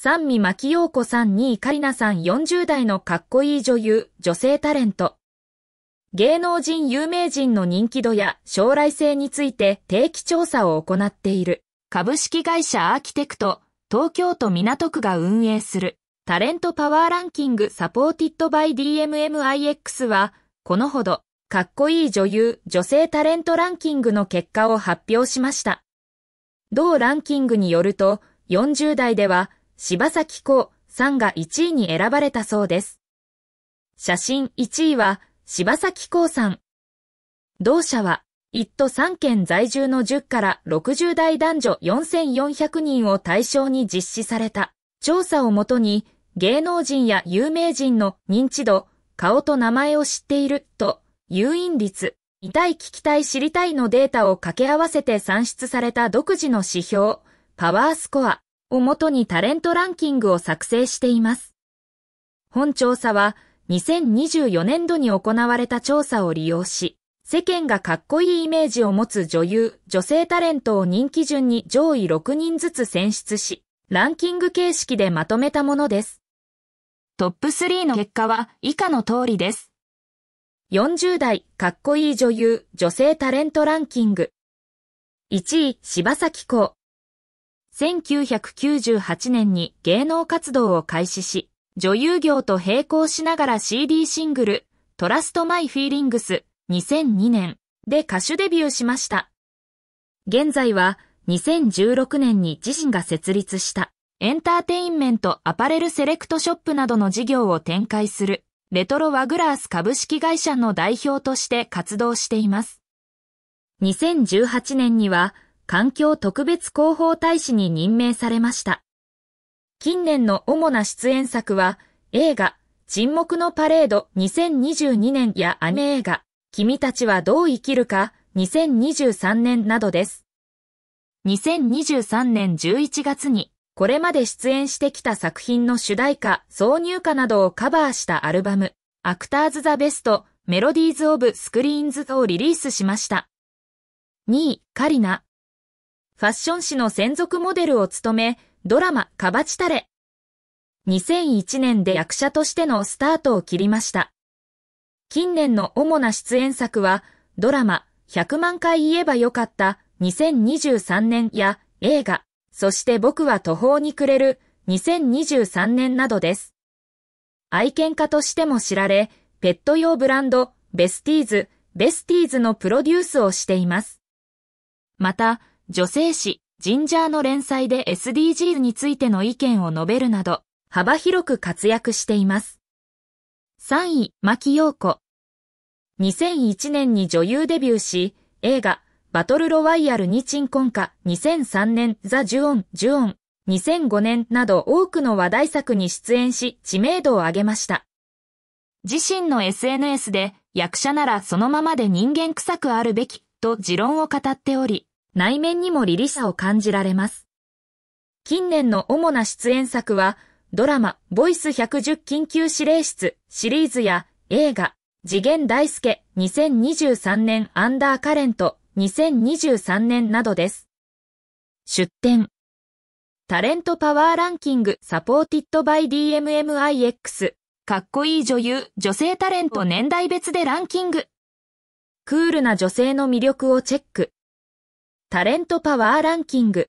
三味牧陽子さん二位カリナさん40代のかっこいい女優、女性タレント。芸能人有名人の人気度や将来性について定期調査を行っている株式会社アーキテクト東京都港区が運営するタレントパワーランキングサポーティッドバイ DMMIX はこのほどかっこいい女優女性タレントランキングの結果を発表しました。同ランキングによると40代では柴崎子さんが1位に選ばれたそうです。写真1位は柴崎コさん。同社は、1都3県在住の10から60代男女4400人を対象に実施された調査をもとに芸能人や有名人の認知度、顔と名前を知っていると誘引率、痛い聞きたい知りたいのデータを掛け合わせて算出された独自の指標、パワースコアをもとにタレントランキングを作成しています。本調査は2024年度に行われた調査を利用し、世間がかっこいいイメージを持つ女優、女性タレントを人気順に上位6人ずつ選出し、ランキング形式でまとめたものです。トップ3の結果は以下の通りです。40代かっこいい女優、女性タレントランキング。1位、柴崎コ1998年に芸能活動を開始し、女優業と並行しながら CD シングル、トラストマイフィーリングス2002年で歌手デビューしました。現在は2016年に自身が設立したエンターテインメントアパレルセレクトショップなどの事業を展開するレトロワグラース株式会社の代表として活動しています。2018年には環境特別広報大使に任命されました。近年の主な出演作は、映画、沈黙のパレード2022年やアニメ映画、君たちはどう生きるか2023年などです。2023年11月に、これまで出演してきた作品の主題歌、挿入歌などをカバーしたアルバム、アクターズ・ザ・ベスト、メロディーズ・オブ・スクリーンズをリリースしました。2位、カリナ、ファッション誌の専属モデルを務め、ドラマ、カバチタレ。2001年で役者としてのスタートを切りました。近年の主な出演作は、ドラマ、100万回言えばよかった2023年や映画、そして僕は途方に暮れる2023年などです。愛犬家としても知られ、ペット用ブランド、ベスティーズ、ベスティーズのプロデュースをしています。また、女性誌、ジンジャーの連載で SDGs についての意見を述べるなど、幅広く活躍しています。3位、牧陽子。2001年に女優デビューし、映画、バトルロワイヤルに鎮魂化、2003年、ザ・ジュオン、ジュオン、2005年など多くの話題作に出演し、知名度を上げました。自身の SNS で、役者ならそのままで人間臭くあるべき、と持論を語っており、内面にも凛々さを感じられます。近年の主な出演作は、ドラマ、ボイス110緊急指令室シリーズや映画、次元大介2023年アンダーカレント2023年などです。出展。タレントパワーランキングサポーティッドバイ DMMIX かっこいい女優、女性タレント年代別でランキング。クールな女性の魅力をチェック。タレントパワーランキング